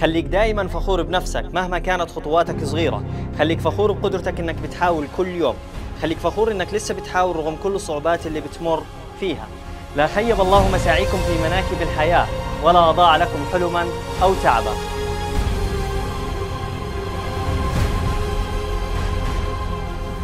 خليك دائما فخور بنفسك مهما كانت خطواتك صغيرة خليك فخور بقدرتك انك بتحاول كل يوم خليك فخور انك لسه بتحاول رغم كل الصعوبات اللي بتمر فيها لا خيب الله مساعيكم في مناكب الحياة ولا أضاع لكم حلما أو تعبا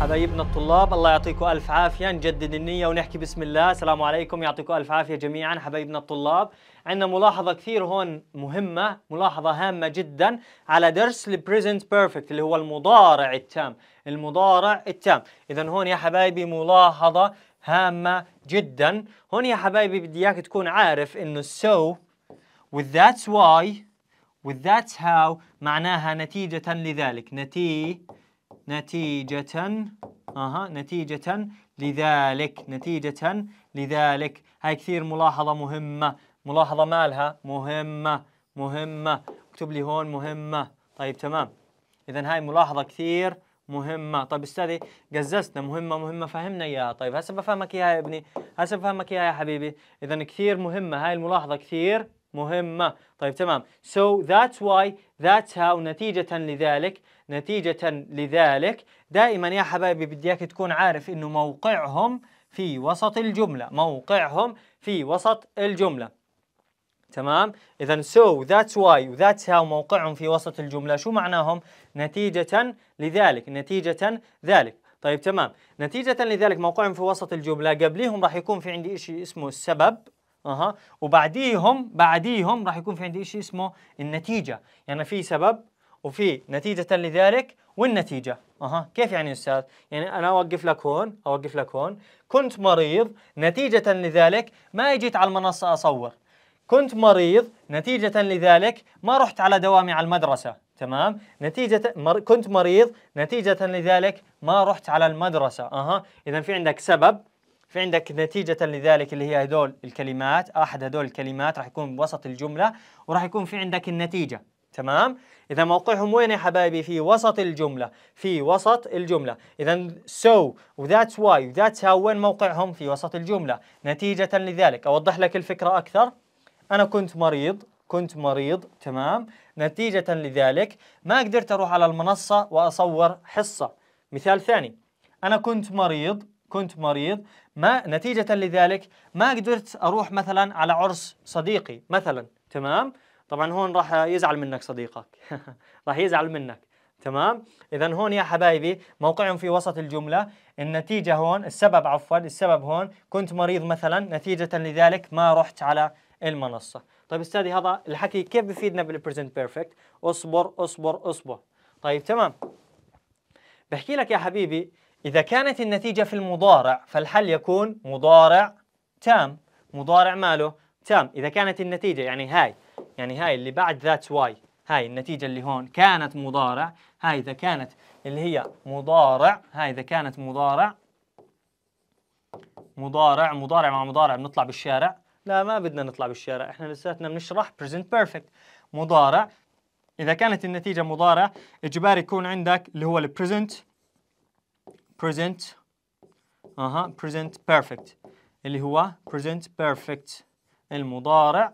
حبايبنا الطلاب الله يعطيكم ألف عافية نجدد النية ونحكي بسم الله السلام عليكم يعطيكم ألف عافية جميعا حبايبنا الطلاب عندنا ملاحظة كثير هون مهمة ملاحظة هامة جدا على درس البريزنت بيرفكت اللي هو المضارع التام المضارع التام إذا هون يا حبايبي ملاحظة هامة جدا هون يا حبايبي بدي إياك تكون عارف إنه so with that's why with that's how معناها نتيجة لذلك نتيجة نتيجة اها نتيجة لذلك نتيجة لذلك هاي كثير ملاحظة مهمة ملاحظة مالها مهمة مهمة اكتب لي هون مهمة طيب تمام إذا هاي ملاحظة كثير مهمة طيب أستاذي قززتنا مهمة مهمة فهمنا إياها طيب هسه بفهمك إياها يا ابني هسه بفهمك إياها يا حبيبي إذا كثير مهمة هاي الملاحظة كثير مهمة طيب تمام so that's why that's how نتيجة لذلك نتيجة لذلك دائما يا حبايبي بدي اياك تكون عارف انه موقعهم في وسط الجملة موقعهم في وسط الجملة تمام اذا so that's why that's how موقعهم في وسط الجملة شو معناهم نتيجة لذلك نتيجة ذلك طيب تمام نتيجة لذلك موقعهم في وسط الجملة قبليهم راح يكون في عندي شيء اسمه السبب اها وبعديهم بعديهم راح يكون في عندي شيء اسمه النتيجه يعني في سبب وفي نتيجه لذلك والنتيجه اها كيف يعني استاذ يعني انا اوقف لك هون اوقف لك هون كنت مريض نتيجه لذلك ما اجيت على المنصه اصور كنت مريض نتيجة لذلك ما رحت على دوامي على المدرسة تمام نتيجة مر... كنت مريض نتيجة لذلك ما رحت على المدرسة أها إذا في عندك سبب في عندك نتيجة لذلك اللي هي هدول الكلمات أحد هدول الكلمات راح يكون بوسط الجملة وراح يكون في عندك النتيجة تمام إذا موقعهم وين يا حبايبي في وسط الجملة في وسط الجملة إذا so و that's why و that's how وين موقعهم في وسط الجملة نتيجة لذلك أوضح لك الفكرة أكثر أنا كنت مريض كنت مريض تمام نتيجة لذلك ما قدرت أروح على المنصة وأصور حصة مثال ثاني أنا كنت مريض كنت مريض ما نتيجة لذلك ما قدرت أروح مثلا على عرس صديقي مثلا تمام طبعا هون راح يزعل منك صديقك راح يزعل منك تمام إذا هون يا حبايبي موقعهم في وسط الجملة النتيجة هون السبب عفوا السبب هون كنت مريض مثلا نتيجة لذلك ما رحت على المنصة طيب أستاذي هذا الحكي كيف بفيدنا بالبريزنت بيرفكت أصبر أصبر أصبر طيب تمام بحكي لك يا حبيبي إذا كانت النتيجة في المضارع فالحل يكون مضارع تام مضارع ماله تام إذا كانت النتيجة يعني هاي يعني هاي اللي بعد ذات واي هاي النتيجة اللي هون كانت مضارع هاي إذا كانت اللي هي مضارع هاي إذا كانت مضارع مضارع مضارع مع مضارع بنطلع بالشارع لا ما بدنا نطلع بالشارع احنا لساتنا بنشرح present perfect مضارع إذا كانت النتيجة مضارع إجباري يكون عندك اللي هو البريزنت present اها present perfect اللي هو present perfect المضارع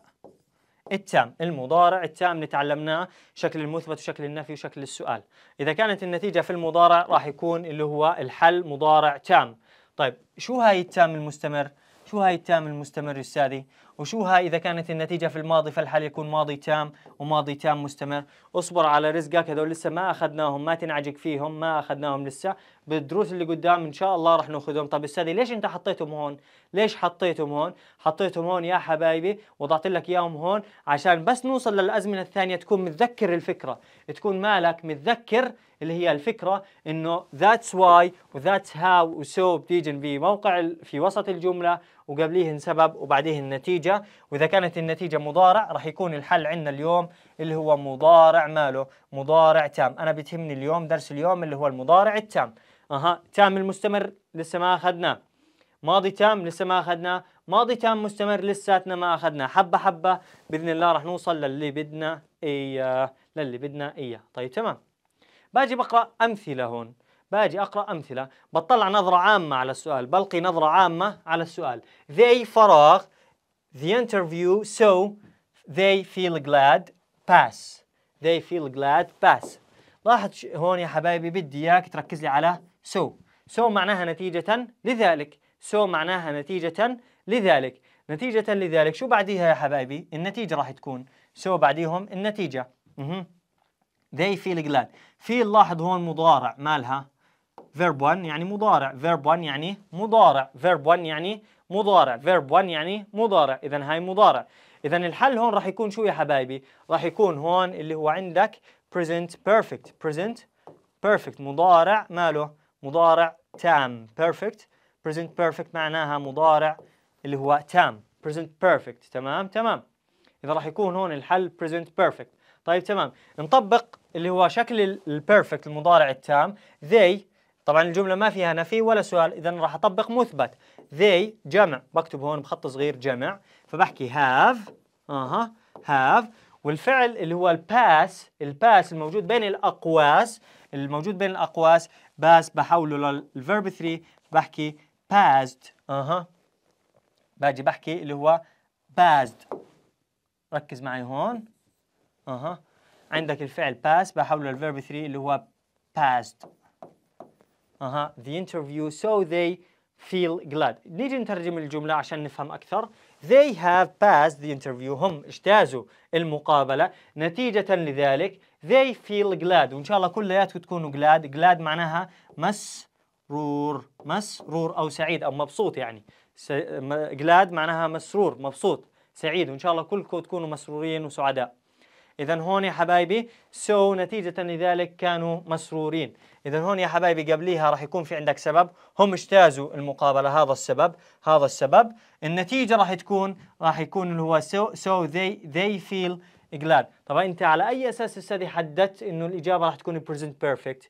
التام المضارع التام اللي تعلمناه شكل المثبت وشكل النفي وشكل السؤال إذا كانت النتيجة في المضارع راح يكون اللي هو الحل مضارع تام طيب شو هاي التام المستمر؟ شو هاي التام المستمر يا أستاذي؟ وشوها إذا كانت النتيجة في الماضي فالحل يكون ماضي تام وماضي تام مستمر اصبر على رزقك هذول لسه ما أخذناهم ما تنعجق فيهم ما أخذناهم لسه بالدروس اللي قدام إن شاء الله راح نأخذهم طب أستاذي ليش أنت حطيتهم هون ليش حطيتهم هون حطيتهم هون يا حبايبي وضعت لك إياهم هون عشان بس نوصل للأزمنة الثانية تكون متذكر الفكرة تكون مالك متذكر اللي هي الفكرة انه that's why و that's how و so بتيجي في موقع في وسط الجملة وقبليهن سبب وبعديهن نتيجة النتيجة وإذا كانت النتيجة مضارع راح يكون الحل عندنا اليوم اللي هو مضارع ماله مضارع تام أنا بتهمني اليوم درس اليوم اللي هو المضارع التام أها تام المستمر لسه ما أخذناه ماضي تام لسه ما أخذناه ماضي تام مستمر لساتنا ما أخذناه حبة حبة بإذن الله راح نوصل للي بدنا إياه للي بدنا إياه طيب تمام باجي بقرأ أمثلة هون باجي اقرا امثله بطلع نظره عامه على السؤال بلقي نظره عامه على السؤال ذي فراغ the interview so they feel glad pass they feel glad pass لاحظ هون يا حبايبي بدي اياك تركز لي على so so معناها نتيجة لذلك so معناها نتيجة لذلك نتيجة لذلك شو بعديها يا حبايبي النتيجة راح تكون so بعديهم النتيجة mm -hmm. they feel glad feel لاحظ هون مضارع مالها verb 1 يعني مضارع verb 1 يعني مضارع verb 1 يعني مضارع verb 1 يعني مضارع إذا هاي مضارع إذا الحل هون راح يكون شو يا حبايبي راح يكون هون اللي هو عندك present perfect present perfect مضارع ماله مضارع تام perfect present perfect معناها مضارع اللي هو تام present perfect تمام تمام إذا راح يكون هون الحل present perfect طيب تمام نطبق اللي هو شكل perfect المضارع التام they طبعا الجملة ما فيها نفي ولا سؤال إذا راح أطبق مثبت they جمع بكتب هون بخط صغير جمع فبحكي have اها have والفعل اللي هو الباس الباس الموجود بين الأقواس الموجود بين الأقواس باس بحوله للverb 3 بحكي passed اها باجي بحكي اللي هو passed ركز معي هون اها عندك الفعل باس بحوله للverb 3 اللي هو passed أها the interview so they feel glad نيجي نترجم الجملة عشان نفهم أكثر they have passed the interview هم اجتازوا المقابلة نتيجة لذلك they feel glad وإن شاء الله كلياتكم تكونوا glad glad معناها مسرور مسرور أو سعيد أو مبسوط يعني س... م... glad معناها مسرور مبسوط سعيد وإن شاء الله كلكم تكونوا مسرورين وسعداء إذا هون يا حبايبي so نتيجة لذلك كانوا مسرورين إذا هون يا حبايبي قبليها راح يكون في عندك سبب هم اجتازوا المقابلة هذا السبب هذا السبب النتيجة راح تكون راح يكون اللي هو so, so they, they feel glad طبعا أنت على أي أساس أستاذي حددت إنه الإجابة راح تكون present perfect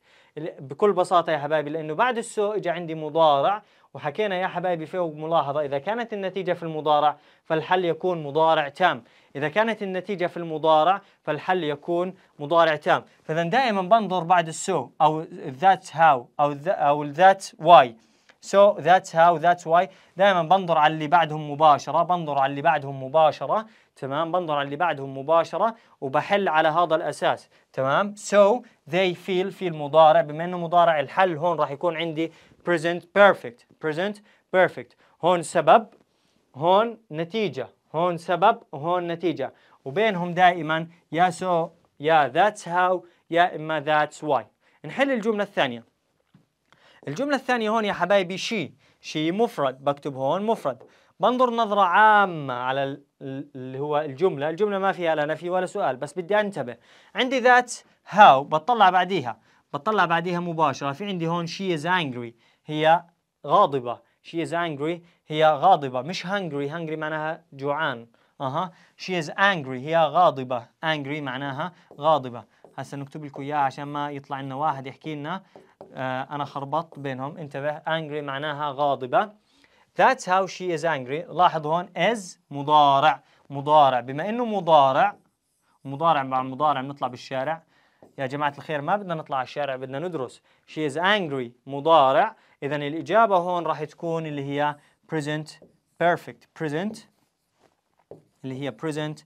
بكل بساطة يا حبايبي لأنه بعد السو إجا عندي مضارع وحكينا يا حبايبي في ملاحظة إذا كانت النتيجة في المضارع فالحل يكون مضارع تام إذا كانت النتيجة في المضارع فالحل يكون مضارع تام فإذا دائما بنظر بعد السو أو ذات هاو أو أو ذات واي سو ذاتس هاو ذاتس واي دائما بنظر على اللي بعدهم مباشرة بنظر على اللي بعدهم مباشرة تمام بنظر على اللي بعدهم مباشرة وبحل على هذا الأساس تمام سو so they feel في المضارع بما أنه مضارع الحل هون راح يكون عندي present perfect present perfect هون سبب هون نتيجة هون سبب هون نتيجة وبينهم دائما يا so يا that's how يا إما that's why نحل الجملة الثانية الجملة الثانية هون يا حبايبي she she مفرد بكتب هون مفرد بنظر نظرة عامة على اللي هو الجملة الجملة ما فيها لا نفي ولا سؤال بس بدي أنتبه عندي that's هاو بطلع بعديها بطلع بعديها مباشرة في عندي هون she is angry هي غاضبة she is angry هي غاضبة مش hungry hungry معناها جوعان اها she is angry هي غاضبة angry معناها غاضبة هسا نكتب لكم اياها عشان ما يطلع لنا واحد يحكي لنا آه انا خربطت بينهم انتبه angry معناها غاضبة that's how she is angry لاحظ هون is مضارع مضارع بما انه مضارع مضارع مع مضارع بنطلع بالشارع يا جماعة الخير ما بدنا نطلع على الشارع بدنا ندرس she is angry مضارع إذا الإجابة هون راح تكون اللي هي present perfect present اللي هي present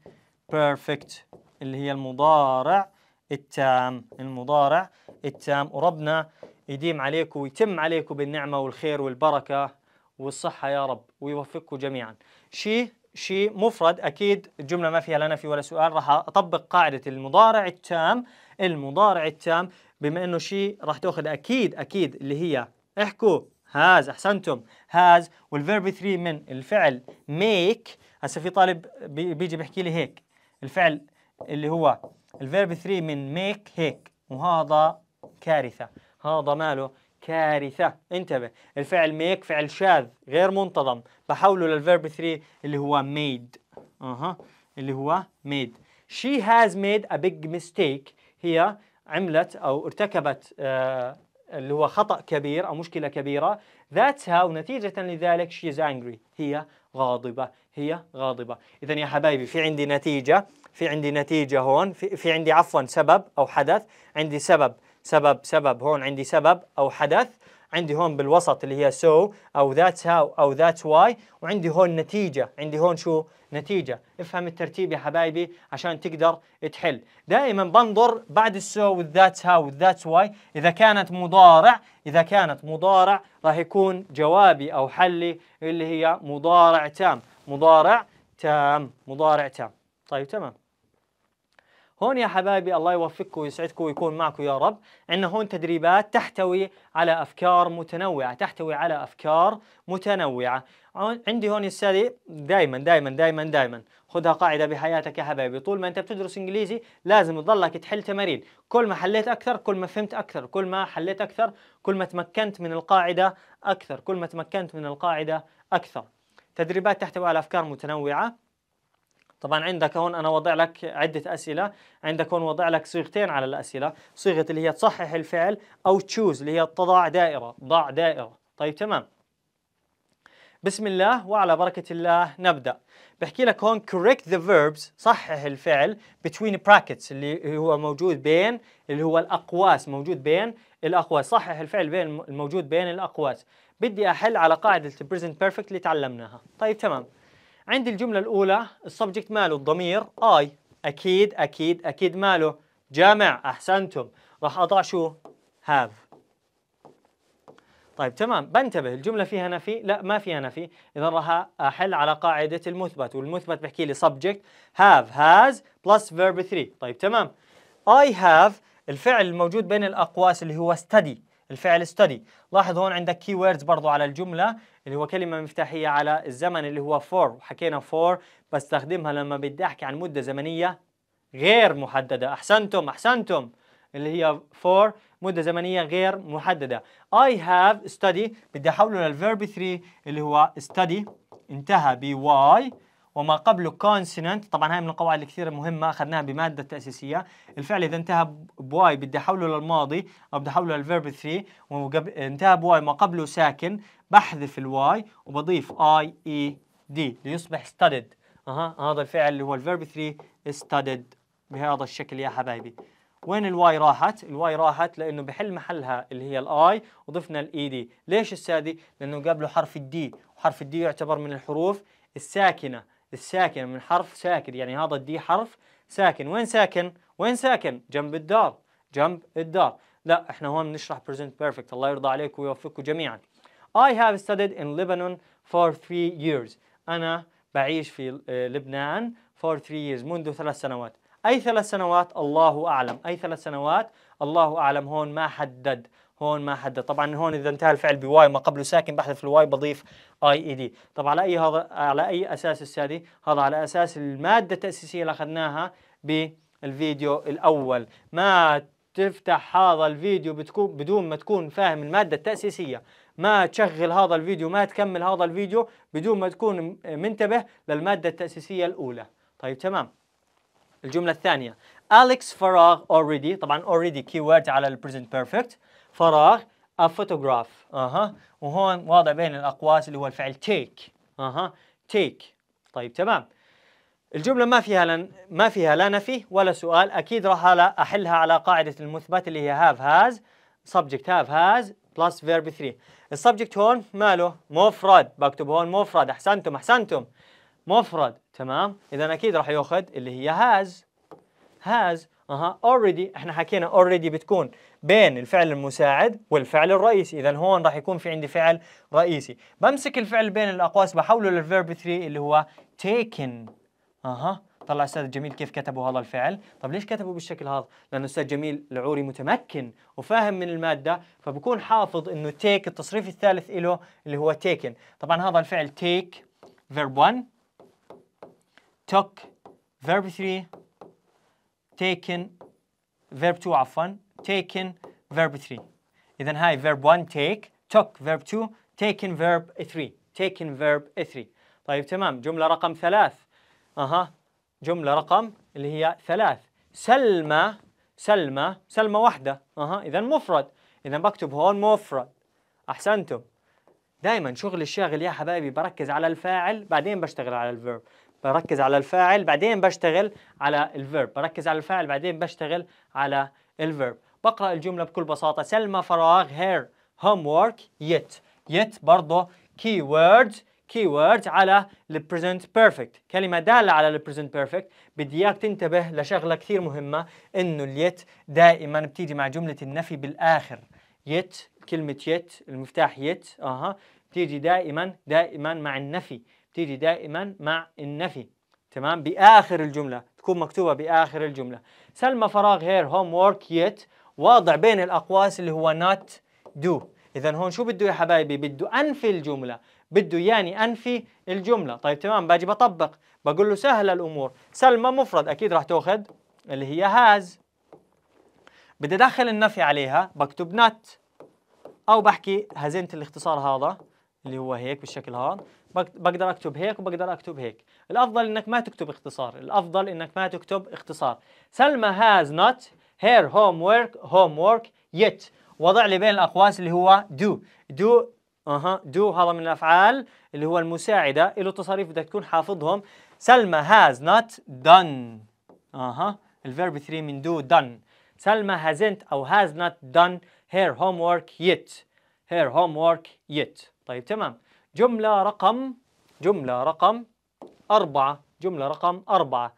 perfect اللي هي المضارع التام المضارع التام وربنا يديم عليكم ويتم عليكم بالنعمة والخير والبركة والصحة يا رب ويوفقكم جميعا شيء شيء مفرد أكيد الجملة ما فيها لا نفي ولا سؤال راح أطبق قاعدة المضارع التام المضارع التام بما أنه شيء راح تأخذ أكيد أكيد اللي هي احكوا هاز احسنتم هاز والفيرب 3 من الفعل ميك هسه في طالب بيجي بيحكي لي هيك الفعل اللي هو الفيرب 3 من ميك هيك وهذا كارثه هذا ماله كارثه انتبه الفعل ميك فعل شاذ غير منتظم بحوله للفيرب 3 اللي هو ميد اها اللي هو ميد she has made a big mistake هي عملت او ارتكبت آه اللي هو خطأ كبير أو مشكلة كبيرة ذاتس هاو نتيجة لذلك she is angry هي غاضبة هي غاضبة إذا يا حبايبي في عندي نتيجة في عندي نتيجة هون في, في عندي عفوا سبب أو حدث عندي سبب سبب سبب هون عندي سبب أو حدث عندي هون بالوسط اللي هي so أو that's how أو that's why وعندي هون نتيجة عندي هون شو نتيجة افهم الترتيب يا حبايبي عشان تقدر تحل دائما بنظر بعد السو والذات هاو والذات واي إذا كانت مضارع إذا كانت مضارع راح يكون جوابي أو حلي اللي هي مضارع تام مضارع تام مضارع تام طيب تمام هون يا حبايبي الله يوفقكم ويسعدكم ويكون معكم يا رب عندنا هون تدريبات تحتوي على أفكار متنوعة تحتوي على أفكار متنوعة عندي هون السالي دائما دائما دائما دائما خذها قاعدة بحياتك يا حبايبي طول ما أنت بتدرس إنجليزي لازم تضلك تحل تمارين كل ما حليت أكثر كل ما فهمت أكثر كل ما حليت أكثر كل ما تمكنت من القاعدة أكثر كل ما تمكنت من القاعدة أكثر تدريبات تحتوي على أفكار متنوعة طبعا عندك هون انا وضع لك عده اسئله عندك هون وضع لك صيغتين على الاسئله صيغه اللي هي تصحح الفعل او تشوز اللي هي تضع دائره ضع دائره طيب تمام بسم الله وعلى بركة الله نبدأ بحكي لك هون correct the verbs صحح الفعل between brackets اللي هو موجود بين اللي هو الأقواس موجود بين الأقواس صحح الفعل بين الموجود بين الأقواس بدي أحل على قاعدة present perfect اللي تعلمناها طيب تمام عندي الجملة الأولى السبجكت ماله الضمير اي أكيد أكيد أكيد ماله جامع أحسنتم راح أضع شو هاف طيب تمام بنتبه الجملة فيها نفي لا ما فيها نفي إذا راح أحل على قاعدة المثبت والمثبت بحكي لي subject have has plus verb 3 طيب تمام I have الفعل الموجود بين الأقواس اللي هو study الفعل study لاحظ هون عندك keywords برضو على الجملة اللي هو كلمة مفتاحية على الزمن اللي هو for وحكينا for بستخدمها لما بدي أحكي عن مدة زمنية غير محددة أحسنتم أحسنتم اللي هي for مدة زمنية غير محددة I have study بدي أحوله للverb 3 اللي هو study انتهى ب y وما قبله consonant طبعا هاي من القواعد الكثير مهمة أخذناها بمادة تأسيسية الفعل إذا انتهى بواي بدي أحوله للماضي أو بدي أحوله للverb 3 وقبل انتهى بواي ما قبله ساكن بحذف الواي وبضيف اي اي دي ليصبح studded اها هذا الفعل اللي هو الفيرب 3 studded بهذا الشكل يا حبايبي وين الواي راحت؟ الواي راحت لانه بحل محلها اللي هي الاي وضفنا الاي دي، e ليش السادي؟ لانه قبله حرف الدي، وحرف الدي يعتبر من الحروف الساكنه، الساكنه من حرف ساكن، يعني هذا الدي حرف ساكن، وين ساكن؟ وين ساكن؟ جنب الدار، جنب الدار، لا احنا هون بنشرح present perfect، الله يرضى عليكم ويوفقكم جميعا. I have studied in Lebanon for three years أنا بعيش في آه، لبنان for three years منذ ثلاث سنوات أي ثلاث سنوات الله أعلم أي ثلاث سنوات الله أعلم هون ما حدد هون ما حدد طبعا هون اذا انتهى الفعل بواي ما قبله ساكن بحذف الواي بضيف اي اي دي طب على اي هذا على اي اساس السادي هذا على اساس الماده التاسيسيه اللي اخذناها بالفيديو الاول ما تفتح هذا الفيديو بتكون بدون ما تكون فاهم الماده التاسيسيه ما تشغل هذا الفيديو ما تكمل هذا الفيديو بدون ما تكون منتبه للمادة التأسيسية الأولى طيب تمام الجملة الثانية Alex فراغ already طبعا already keyword على present perfect فراغ a photograph اها وهون واضع بين الأقواس اللي هو الفعل take اها take طيب تمام الجملة ما فيها لن ما فيها لا نفي ولا سؤال أكيد راح أحلها على قاعدة المثبت اللي هي have has subject have has plus verb 3 السبجكت هون ماله مفرد بكتب هون مفرد احسنتم احسنتم مفرد تمام اذا اكيد راح ياخذ اللي هي هاز هاز اها اوريدي احنا حكينا اوريدي بتكون بين الفعل المساعد والفعل الرئيسي اذا هون راح يكون في عندي فعل رئيسي بمسك الفعل بين الاقواس بحوله للفيرب 3 اللي هو تيكن اها طلع استاذ جميل كيف كتبوا هذا الفعل طب ليش كتبوا بالشكل هذا لانه استاذ جميل العوري متمكن وفاهم من الماده فبكون حافظ انه تيك التصريف الثالث له اللي هو تيكن طبعا هذا الفعل تيك فيرب 1 توك فيرب 3 تيكن فيرب 2 عفوا تيكن فيرب 3 اذا هاي فيرب 1 تيك توك فيرب 2 تيكن فيرب 3 تيكن فيرب 3 طيب تمام جملة رقم ثلاث أها جملة رقم اللي هي ثلاث سلمى سلمى سلمى واحدة أها إذا مفرد إذا بكتب هون مفرد أحسنتم دائما شغل الشاغل يا حبايبي بركز على الفاعل بعدين بشتغل على الفيرب بركز على الفاعل بعدين بشتغل على الفيرب بركز على الفاعل بعدين بشتغل على الفيرب بقرأ الجملة بكل بساطة سلمى فراغ هير هوم ورك يت يت برضه كي وورد keywords على ال present perfect كلمة دالة على ال present perfect بدي اياك تنتبه لشغلة كثير مهمة انه اليت دائما بتيجي مع جملة النفي بالاخر يت كلمة يت المفتاح يت اها بتيجي دائما دائما مع النفي بتيجي دائما مع النفي تمام باخر الجملة تكون مكتوبة باخر الجملة سلمى فراغ هير هوم وورك يت واضع بين الاقواس اللي هو not do اذا هون شو بده يا حبايبي بده انفي الجمله بده ياني انفي الجمله طيب تمام باجي بطبق بقول له سهله الامور سلمى مفرد اكيد راح تاخذ اللي هي هاز بدي ادخل النفي عليها بكتب نت او بحكي هزنت الاختصار هذا اللي هو هيك بالشكل هذا بقدر اكتب هيك وبقدر اكتب هيك الافضل انك ما تكتب اختصار الافضل انك ما تكتب اختصار سلمى هاز نوت هير هوم ورك هوم ورك يت وضع لي بين الاقواس اللي هو دو دو اها دو هذا من الافعال اللي هو المساعده له تصاريف بدك تكون حافظهم سلمى هاز نوت دون اها الفيرب 3 من دو دون سلمى هازنت او هاز نوت دون هير هوم ورك يت هير هوم ورك يت طيب تمام جمله رقم جمله رقم أربعة جمله رقم أربعة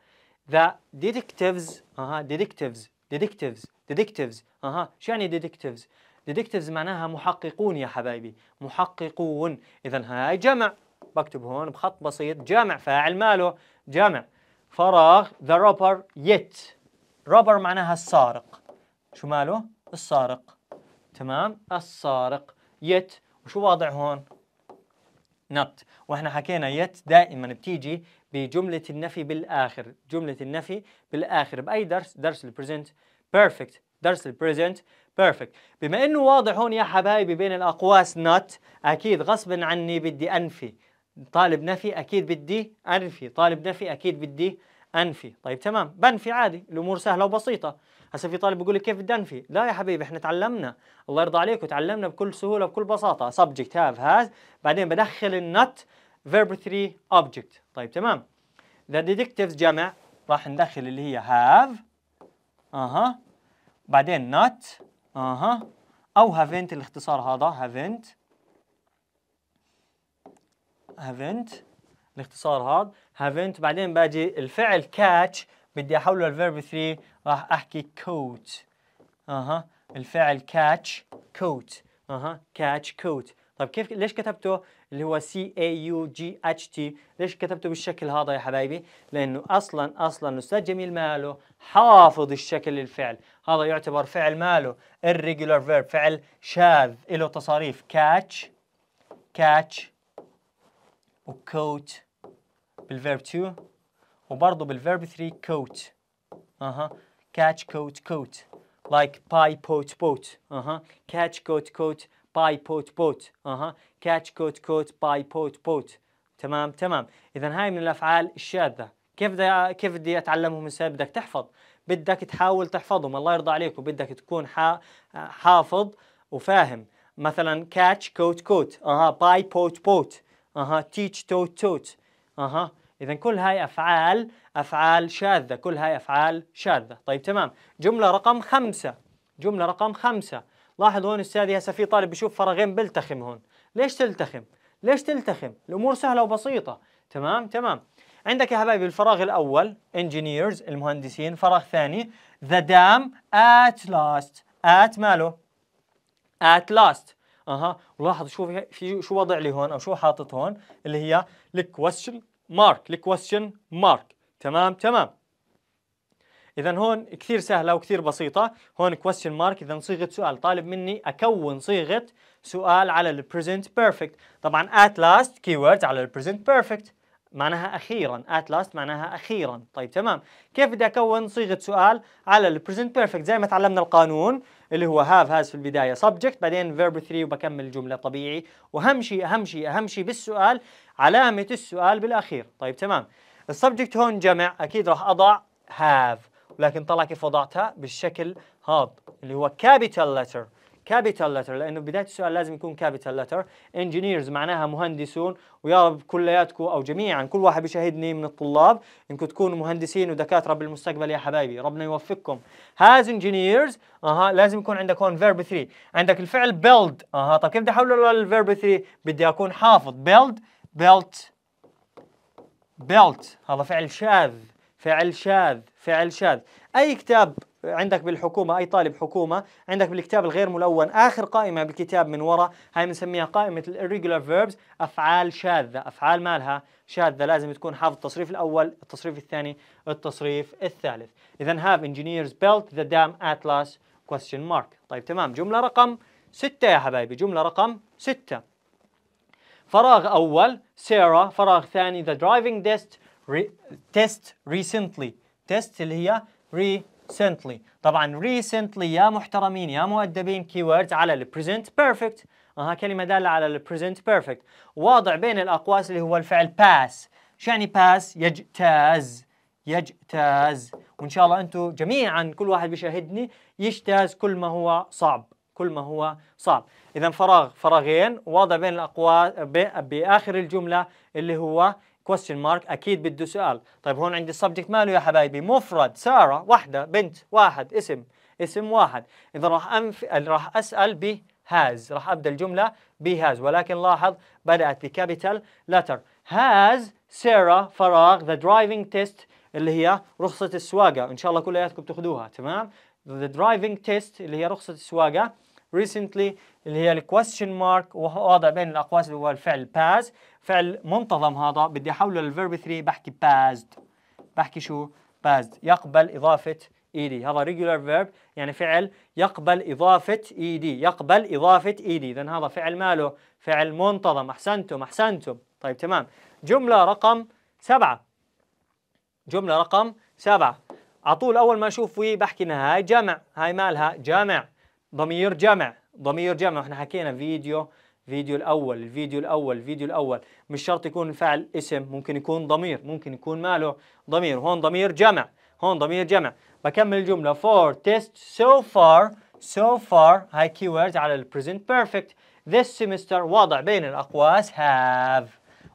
The detectives اها detectives detectives detectives اها شو يعني detectives ديدكتيفز معناها محققون يا حبايبي محققون إذا هاي جمع بكتب هون بخط بسيط جمع فاعل ماله جمع فراغ ذا روبر يت روبر معناها السارق شو ماله؟ السارق تمام السارق يت وشو واضع هون؟ نت واحنا حكينا يت دائما بتيجي بجملة النفي بالآخر جملة النفي بالآخر بأي درس؟ درس البريزنت بيرفكت درس البريزنت بيرفكت بما انه واضح هون يا حبايبي بين الاقواس نوت اكيد غصبا عني بدي انفي طالب نفي اكيد بدي انفي طالب نفي اكيد بدي انفي طيب تمام بنفي عادي الامور سهله وبسيطه هسه في طالب بيقول لك كيف بدي انفي لا يا حبيبي احنا تعلمنا الله يرضى عليك وتعلمنا بكل سهوله بكل بساطه سبجكت هاف هاز بعدين بدخل النوت فيرب 3 اوبجكت طيب تمام ذا ديدكتيفز جمع راح ندخل اللي هي هاف اها بعدين نوت اها او هافنت الاختصار هذا هافنت هافنت الاختصار هذا هافنت بعدين باجي الفعل كاتش بدي احوله الفيرب 3 راح احكي كوت اها الفعل كاتش كوت اها كاتش كوت طيب كيف ليش كتبته اللي هو سي اي يو جي اتش تي ليش كتبته بالشكل هذا يا حبايبي لانه اصلا اصلا الاستاذ جميل ماله حافظ الشكل للفعل هذا يعتبر فعل ماله irregular verb فعل شاذ له تصاريف catch catch وكوت بالفيرب 2 وبرضه بالفيرب 3 كوت اها كاتش كوت كوت لايك باي بوت بوت اها كاتش كوت كوت باي بوت بوت اها كاتش كوت كوت باي بوت بوت تمام تمام اذا هاي من الافعال الشاذه كيف بدي كيف بدي اتعلمهم انسان بدك تحفظ بدك تحاول تحفظهم الله يرضى عليك وبدك تكون حافظ وفاهم مثلا كاتش كوت كوت اها باي بوت بوت اها تيتش توت توت اها اذا كل هاي افعال افعال شاذه كل هاي افعال شاذه طيب تمام جمله رقم خمسة جمله رقم خمسة لاحظ هون استاذي هسه في طالب بشوف فراغين بلتخم هون ليش تلتخم ليش تلتخم الامور سهله وبسيطه تمام تمام عندك يا حبايبي الفراغ الاول انجينيرز المهندسين فراغ ثاني ذا دام ات لاست ات ماله ات لاست اها ولاحظ شو في شو وضع لي هون او شو حاطط هون اللي هي الكويشن مارك الكويشن مارك تمام تمام اذا هون كثير سهله وكثير بسيطه هون question mark اذا صيغه سؤال طالب مني اكون صيغه سؤال على البريزنت بيرفكت طبعا at last keywords على البريزنت بيرفكت معناها اخيرا at last معناها اخيرا طيب تمام كيف بدي اكون صيغه سؤال على البريزنت بيرفكت زي ما تعلمنا القانون اللي هو هاف هاز في البدايه سبجكت بعدين فيرب 3 وبكمل الجمله طبيعي واهم شيء اهم شيء اهم شيء بالسؤال علامه السؤال بالاخير طيب تمام السبجكت هون جمع اكيد راح اضع هاف لكن طلع كيف وضعتها بالشكل هذا اللي هو كابيتال لتر كابيتال لتر لانه بدايه السؤال لازم يكون كابيتال لتر انجينيرز معناها مهندسون ويا رب كلياتكم او جميعا كل واحد بيشاهدني من الطلاب انكم تكونوا مهندسين ودكاتره بالمستقبل يا حبايبي ربنا يوفقكم هاز انجينيرز اها لازم يكون عندك هون فيرب 3 عندك الفعل بيلد اها طب كيف بدي احوله للفيرب 3 بدي اكون حافظ بيلد بيلت بيلت هذا فعل شاذ فعل شاذ فعل شاذ أي كتاب عندك بالحكومة أي طالب حكومة عندك بالكتاب الغير ملون آخر قائمة بالكتاب من وراء هاي بنسميها قائمة irregular verbs أفعال شاذة أفعال مالها شاذة لازم تكون حافظ التصريف الأول التصريف الثاني التصريف الثالث إذا have engineers built the dam atlas question mark طيب تمام جملة رقم ستة يا حبايبي جملة رقم ستة فراغ أول سارة فراغ ثاني the driving test تيست ريسنتلي recently اللي هي ريسنتلي طبعا ريسنتلي يا محترمين يا مؤدبين وورد على البريزنت بيرفكت اها كلمة دالة على البريزنت بيرفكت واضع بين الأقواس اللي هو الفعل باس شو يعني باس يجتاز يجتاز وإن شاء الله أنتم جميعا كل واحد بيشاهدني يجتاز كل ما هو صعب كل ما هو صعب إذا فراغ فراغين واضع بين الأقواس بآخر الجملة اللي هو question mark اكيد بده سؤال طيب هون عندي subject ماله يا حبايبي مفرد ساره واحده بنت واحد اسم اسم واحد اذا راح أنف... راح اسال ب has راح ابدا الجمله has ولكن لاحظ بدات بكابيتال لتر هاز ساره فراغ ذا درايفنج تيست اللي هي رخصه السواقه ان شاء الله كلياتكم تاخذوها تمام ذا درايفنج تيست اللي هي رخصه السواقه recently اللي هي الكويستشن مارك وهو بين الاقواس اللي هو الفعل pass فعل منتظم هذا بدي احوله للفيرب 3 بحكي بازد بحكي شو بازد يقبل اضافه اي e دي هذا ريجولار فيرب يعني فعل يقبل اضافه اي e دي يقبل اضافه اي e دي اذا هذا فعل ماله فعل منتظم احسنتم احسنتم طيب تمام جمله رقم سبعة جمله رقم سبعة على طول اول ما اشوف وي بحكي انها هاي جمع هاي مالها جمع ضمير جمع ضمير جمع احنا حكينا فيديو فيديو الاول الفيديو الاول الفيديو الاول مش شرط يكون الفعل اسم ممكن يكون ضمير ممكن يكون ماله ضمير هون ضمير جمع هون ضمير جمع بكمل الجمله for test so far so far هاي keywords على ال present perfect this semester وضع بين الاقواس have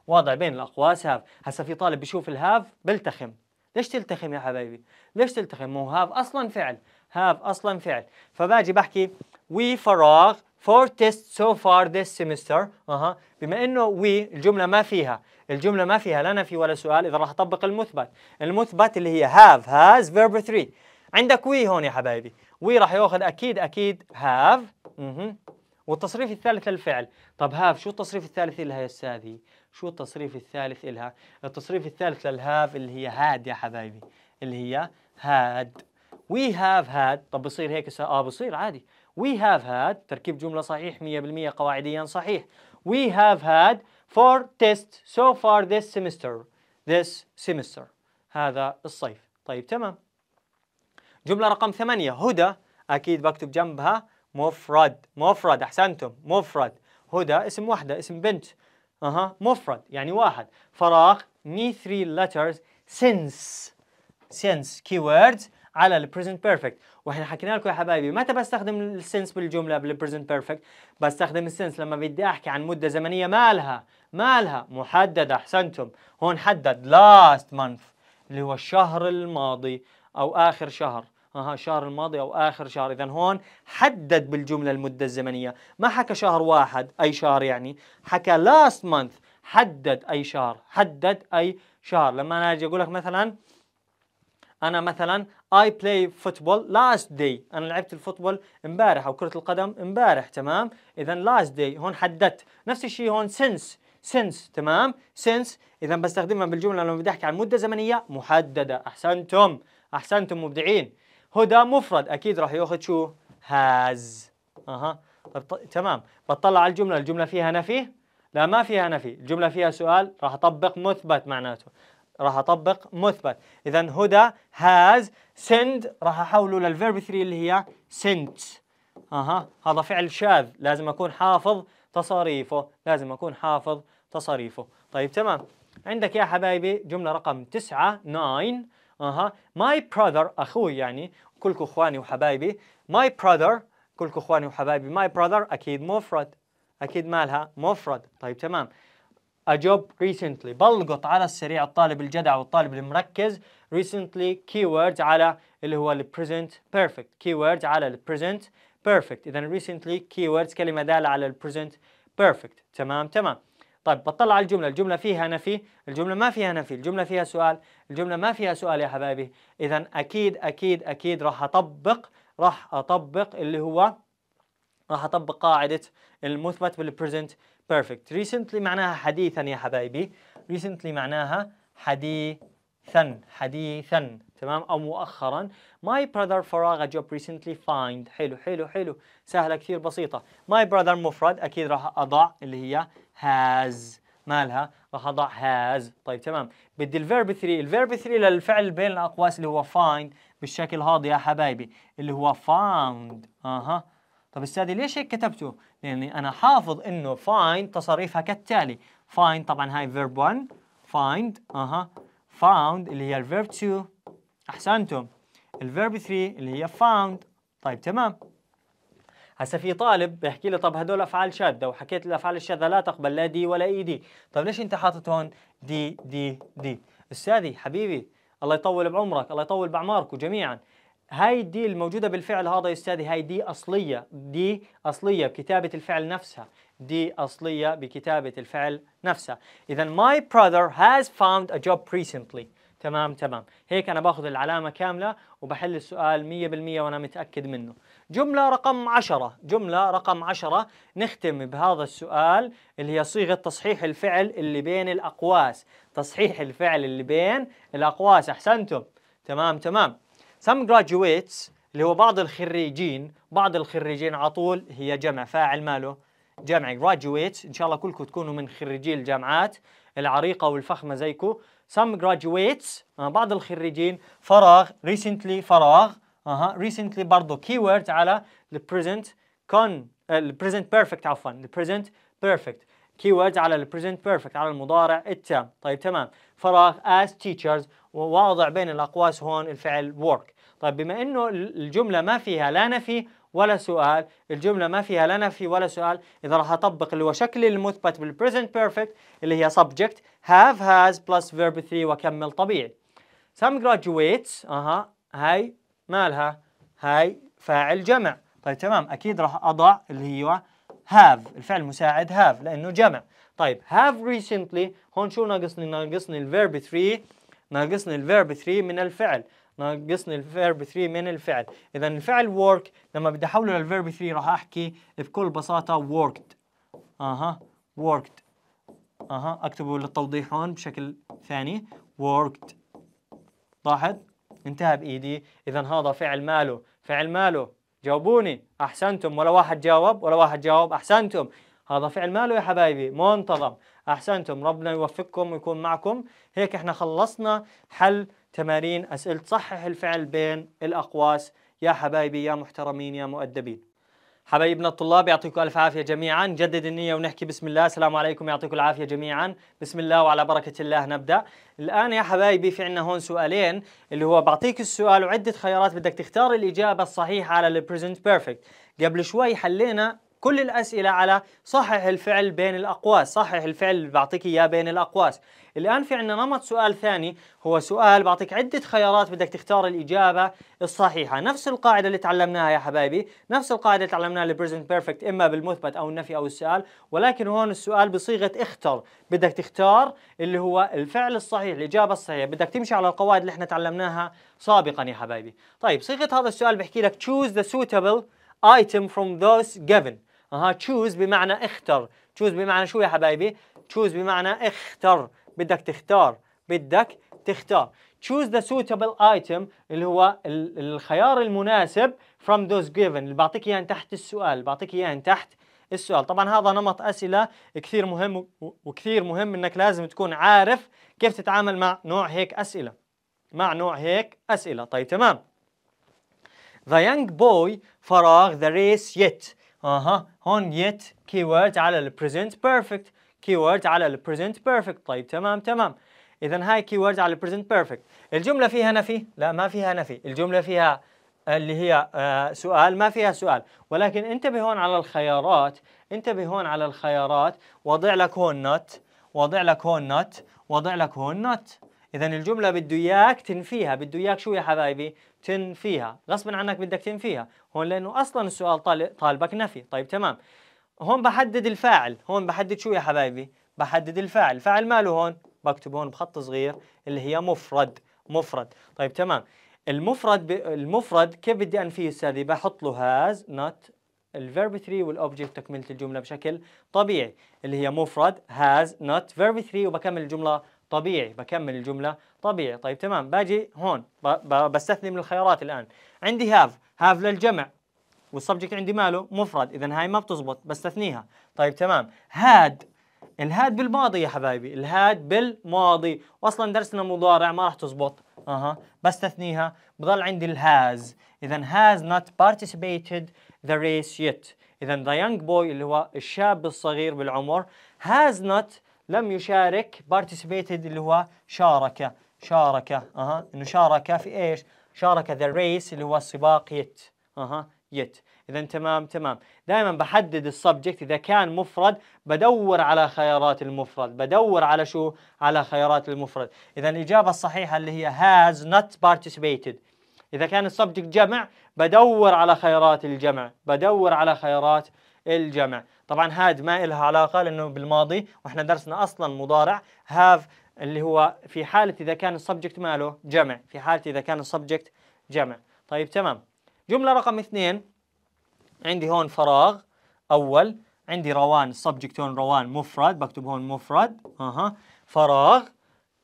وضع بين الاقواس have هسا في طالب بشوف الهاف بلتخم ليش تلتخم يا حبايبي ليش تلتخم مو هاف اصلا فعل هاف اصلا فعل فباجي بحكي وي فراغ four tests so far this semester اها بما انه we الجمله ما فيها الجمله ما فيها لا نفي ولا سؤال اذا راح اطبق المثبت المثبت اللي هي have has verb 3 عندك we هون يا حبايبي we راح ياخذ اكيد اكيد have اها والتصريف الثالث للفعل طب هاف شو التصريف الثالث لها يا استاذي شو التصريف الثالث لها التصريف الثالث للهاف اللي هي هاد يا حبايبي اللي هي هاد we have had طب بصير هيك اه بصير عادي We have had تركيب جملة صحيح 100% قواعديا صحيح. We have had four tests so far this semester. This semester. هذا الصيف. طيب تمام. جملة رقم ثمانية هدى أكيد بكتب جنبها مفرد مفرد أحسنتم مفرد هدى اسم واحدة اسم بنت أها مفرد يعني واحد فراغ me three letters since since keywords على البريزنت بيرفكت واحنا حكينا لكم يا حبايبي متى بستخدم السنس بالجمله بالبريزنت بيرفكت بستخدم السنس لما بدي احكي عن مده زمنيه مالها مالها محدده احسنتم هون حدد لاست مانث اللي هو الشهر الماضي او اخر شهر اها الشهر الماضي او اخر شهر اذا هون حدد بالجمله المده الزمنيه ما حكى شهر واحد اي شهر يعني حكى لاست مانث حدد اي شهر حدد اي شهر لما انا اجي اقول لك مثلا انا مثلا اي بلاي فوتبول لاست داي انا لعبت الفوتبول امبارح او كره القدم امبارح تمام اذا لاست داي هون حددت نفس الشيء هون سينس سينس تمام سينس اذا بستخدمها بالجمله لما بدي احكي عن مده زمنيه محدده احسنتم احسنتم مبدعين هدى مفرد اكيد راح ياخذ شو هاز اها تمام بطلع على الجمله الجمله فيها نفي لا ما فيها نفي الجمله فيها سؤال راح اطبق مثبت معناته راح اطبق مثبت اذا هدى هاز سند راح احوله للفيرب 3 اللي هي سنت اها هذا فعل شاذ لازم اكون حافظ تصاريفه لازم اكون حافظ تصاريفه طيب تمام عندك يا حبايبي جمله رقم 9 9 اها ماي براذر اخوي يعني كلكم اخواني وحبايبي ماي براذر كلكم اخواني وحبايبي ماي براذر اكيد مفرد اكيد مالها مفرد طيب تمام a job recently بلقط على السريع الطالب الجدع والطالب المركز recently keywords على اللي هو ال present perfect keywords على ال present perfect اذا recently keywords كلمه داله على ال present perfect تمام تمام طيب بطلع على الجملة الجملة فيها نفي الجملة ما فيها نفي الجملة فيها سؤال الجملة ما فيها سؤال يا حبايبي إذا أكيد أكيد أكيد راح أطبق راح أطبق اللي هو راح أطبق قاعدة المثبت بالبريزنت perfect recently معناها حديثا يا حبايبي recently معناها حديثا حديثا تمام أو مؤخرا my brother فراغ جوب recently find حلو حلو حلو سهلة كثير بسيطة my brother مفرد أكيد راح أضع اللي هي has مالها راح اضع هاز طيب تمام بدي الفيرب 3 الفيرب 3 للفعل بين الاقواس اللي هو فايند بالشكل هذا يا حبايبي اللي هو فاوند اها طب استاذي ليش هيك كتبته؟ لاني انا حافظ انه find تصاريفها كالتالي find طبعا هاي verb 1 find اها found اللي هي الفيرب 2 احسنتم الفيرب 3 اللي هي found طيب تمام هسا في طالب بيحكي لي طب هدول افعال شاذه وحكيت الافعال الشاذه لا تقبل لا دي ولا اي e دي طب ليش انت حاطط هون دي دي دي استاذي حبيبي الله يطول بعمرك الله يطول باعماركم جميعا هاي الدي الموجودة بالفعل هذا يا أستاذي هاي دي أصلية دي أصلية بكتابة الفعل نفسها دي أصلية بكتابة الفعل نفسها إذا my brother has found a job recently تمام تمام هيك أنا باخذ العلامة كاملة وبحل السؤال 100% وأنا متأكد منه جملة رقم 10 جملة رقم 10 نختم بهذا السؤال اللي هي صيغة تصحيح الفعل اللي بين الأقواس تصحيح الفعل اللي بين الأقواس أحسنتم تمام تمام some graduates اللي هو بعض الخريجين بعض الخريجين على طول هي جمع فاعل ماله جمع graduates ان شاء الله كلكم تكونوا من خريجي الجامعات العريقه والفخمه زيكم some graduates آه، بعض الخريجين فراغ recently فراغ اها recently برضه keyword على the present con آه، the present perfect عفوا the present perfect keywords على the present perfect على المضارع التام طيب تمام فراغ as teachers وواضع بين الأقواس هون الفعل work طيب بما أنه الجملة ما فيها لا نفي ولا سؤال الجملة ما فيها لا نفي ولا سؤال إذا راح أطبق اللي هو شكل المثبت بالpresent perfect اللي هي subject have has plus verb 3 وكمل طبيعي some graduates أها هاي مالها هاي فاعل جمع طيب تمام أكيد راح أضع اللي هي have الفعل مساعد have لأنه جمع طيب have recently هون شو ناقصني ناقصني الverb 3 ناقصني الفيرب 3 من الفعل ناقصني الفيرب 3 من الفعل اذا الفعل work لما بدي احوله للفيرب 3 راح احكي بكل بساطه worked اها worked اها اكتبه للتوضيح هون بشكل ثاني worked لاحظ انتهى بايدي اذا هذا فعل ماله فعل ماله جاوبوني احسنتم ولا واحد جاوب ولا واحد جاوب احسنتم هذا فعل ماله يا حبايبي منتظم احسنتم ربنا يوفقكم ويكون معكم هيك احنا خلصنا حل تمارين اسئله صحح الفعل بين الاقواس يا حبايبي يا محترمين يا مؤدبين حبايبنا الطلاب يعطيكم ألف عافية جميعا جدد النية ونحكي بسم الله السلام عليكم يعطيكم العافية جميعا بسم الله وعلى بركة الله نبدأ الآن يا حبايبي في عنا هون سؤالين اللي هو بعطيك السؤال وعدة خيارات بدك تختار الإجابة الصحيحة على البريزنت بيرفكت قبل شوي حلينا كل الأسئلة على صحح الفعل بين الأقواس صحح الفعل اللي بعطيك إياه بين الأقواس الآن في عندنا نمط سؤال ثاني هو سؤال بعطيك عدة خيارات بدك تختار الإجابة الصحيحة نفس القاعدة اللي تعلمناها يا حبايبي نفس القاعدة اللي تعلمناها لبريزنت بيرفكت إما بالمثبت أو النفي أو السؤال ولكن هون السؤال بصيغة اختر بدك تختار اللي هو الفعل الصحيح الإجابة الصحيحة بدك تمشي على القواعد اللي احنا تعلمناها سابقا يا حبايبي طيب صيغة هذا السؤال بحكي لك choose the suitable item from those given اها تشوز بمعنى اختر تشوز بمعنى شو يا حبايبي تشوز بمعنى اختر بدك تختار بدك تختار choose the suitable item اللي هو الخيار المناسب from those given اللي بعطيك اياه تحت السؤال بعطيك اياه تحت السؤال طبعا هذا نمط أسئلة كثير مهم وكثير مهم أنك لازم تكون عارف كيف تتعامل مع نوع هيك أسئلة مع نوع هيك أسئلة طيب تمام The young boy فراغ the race yet اها هون يت كيورد على البريزنت بيرفكت كيورد على البريزنت بيرفكت طيب تمام تمام اذا هاي كيورد على البريزنت بيرفكت الجمله فيها نفي لا ما فيها نفي الجمله فيها اللي هي آه، سؤال ما فيها سؤال ولكن انتبه هون على الخيارات انتبه هون على الخيارات وضع لك هون نوت وضع لك هون نوت وضع لك هون نوت اذا الجمله بده اياك تنفيها بده اياك شو يا حبايبي تنفيها غصبا عنك بدك تنفيها هون لانه اصلا السؤال طالبك نفي طيب تمام هون بحدد الفاعل هون بحدد شو يا حبايبي بحدد الفاعل الفاعل ماله هون بكتب هون بخط صغير اللي هي مفرد مفرد طيب تمام المفرد ب... المفرد كيف بدي انفيه استاذي بحط له هاز نوت الفيرب 3 والاوبجكت تكمله الجمله بشكل طبيعي اللي هي مفرد هاز نوت فيرب 3 وبكمل الجمله طبيعي بكمل الجمله طبيعي طيب تمام باجي هون ب... ب... بستثني من الخيارات الان عندي هاف هاف للجمع والسبجكت عندي ماله مفرد اذا هاي ما بتزبط بستثنيها طيب تمام هاد الهاد بالماضي يا حبايبي الهاد بالماضي واصلا درسنا مضارع ما راح تزبط اها بستثنيها بضل عندي الهاز اذا هاز not participated the race yet اذا the young boy اللي هو الشاب الصغير بالعمر has not لم يشارك participated اللي هو شارك شارك اها انه شارك في ايش شارك ذا ريس اللي هو سباق يت اها يت اذا تمام تمام دائما بحدد السبجكت اذا كان مفرد بدور على خيارات المفرد بدور على شو على خيارات المفرد اذا الاجابه الصحيحه اللي هي has not participated اذا كان السبجكت جمع بدور على خيارات الجمع بدور على خيارات الجمع طبعا هاد ما إلها علاقة لأنه بالماضي وإحنا درسنا أصلا مضارع هاف اللي هو في حالة إذا كان السبجكت ماله جمع في حالة إذا كان السبجكت جمع طيب تمام جملة رقم اثنين عندي هون فراغ أول عندي روان السبجكت هون روان مفرد بكتب هون مفرد أها فراغ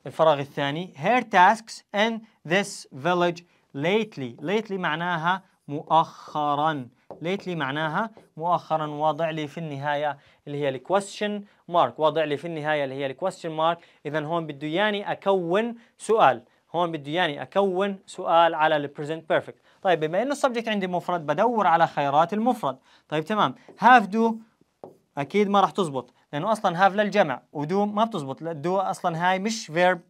الفراغ الثاني her tasks in this village lately lately معناها مؤخراً ليتلي معناها مؤخرا واضع لي في النهاية اللي هي الكويستشن مارك واضع لي في النهاية اللي هي الكويستشن مارك إذا هون بده إياني أكون سؤال هون بده إياني أكون سؤال على البريزنت بيرفكت طيب بما إنه السبجكت عندي مفرد بدور على خيارات المفرد طيب تمام هاف دو أكيد ما راح تزبط لأنه أصلا هاف للجمع ودو ما بتزبط دو أصلا هاي مش فيرب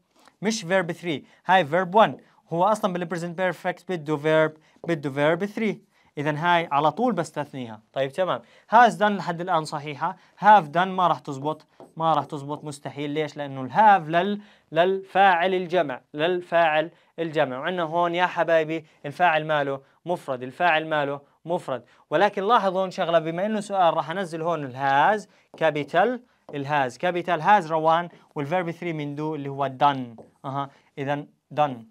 مش فيرب 3 هاي فيرب 1 هو أصلا بالبريزنت بيرفكت بده فيرب بده فيرب 3 اذا هاي على طول بستثنيها طيب تمام هاز دن لحد الان صحيحه هاف دن ما راح تزبط ما راح تزبط مستحيل ليش لانه الهاف لل للفاعل الجمع للفاعل الجمع وعندنا هون يا حبايبي الفاعل ماله مفرد الفاعل ماله مفرد ولكن لاحظوا هون شغله بما انه سؤال راح انزل هون الهاز كابيتال الهاز كابيتال هاز روان والفيرب 3 من دو اللي هو دن اها اذا دن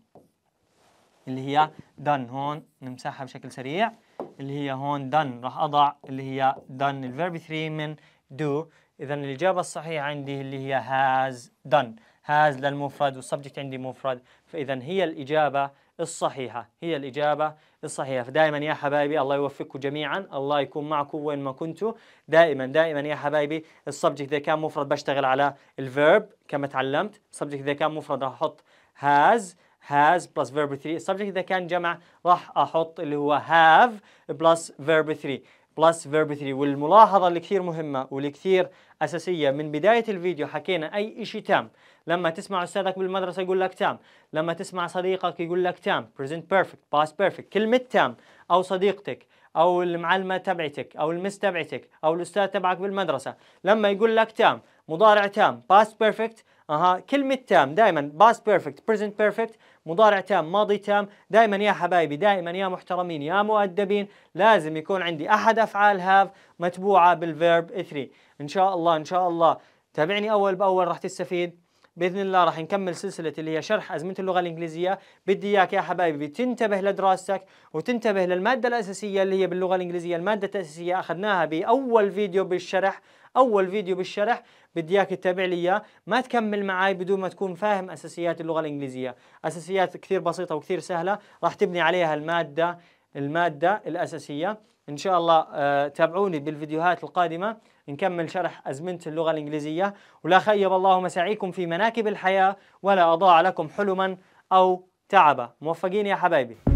اللي هي دن هون نمسحها بشكل سريع اللي هي هون done راح أضع اللي هي done الفيرب 3 من do إذا الإجابة الصحيحة عندي اللي هي has done has للمفرد والسبجكت عندي مفرد فإذا هي الإجابة الصحيحة هي الإجابة الصحيحة فدائما يا حبايبي الله يوفقكم جميعا الله يكون معكم وين ما كنتوا دائما دائما يا حبايبي السبجكت إذا كان مفرد بشتغل على الفيرب كما تعلمت السبجكت إذا كان مفرد راح أحط has has plus verb 3 السبجكت إذا كان جمع راح احط اللي هو have plus verb 3 بلس فيرب 3 والملاحظة اللي كثير مهمة واللي كثير أساسية من بداية الفيديو حكينا أي إشي تام لما تسمع أستاذك بالمدرسة يقول لك تام لما تسمع صديقك يقول لك تام present perfect past perfect كلمة تام أو صديقتك أو المعلمة تبعتك أو المس تبعتك أو الأستاذ تبعك بالمدرسة لما يقول لك تام مضارع تام past perfect اها كلمه تام دائما باست بيرفكت بريزنت بيرفكت مضارع تام ماضي تام دائما يا حبايبي دائما يا محترمين يا مؤدبين لازم يكون عندي احد افعال هاف متبوعه بالفيرب 3 ان شاء الله ان شاء الله تابعني اول باول راح تستفيد باذن الله راح نكمل سلسله اللي هي شرح ازمنه اللغه الانجليزيه بدي اياك يا حبايبي تنتبه لدراستك وتنتبه للماده الاساسيه اللي هي باللغه الانجليزيه الماده الاساسيه اخذناها باول فيديو بالشرح اول فيديو بالشرح بدي اياك تتابع لي اياه ما تكمل معي بدون ما تكون فاهم اساسيات اللغه الانجليزيه اساسيات كثير بسيطه وكثير سهله راح تبني عليها الماده الماده الاساسيه ان شاء الله آه، تابعوني بالفيديوهات القادمه نكمل شرح ازمنه اللغه الانجليزيه ولا خيب الله مساعيكم في مناكب الحياه ولا اضاع لكم حلما او تعبا موفقين يا حبايبي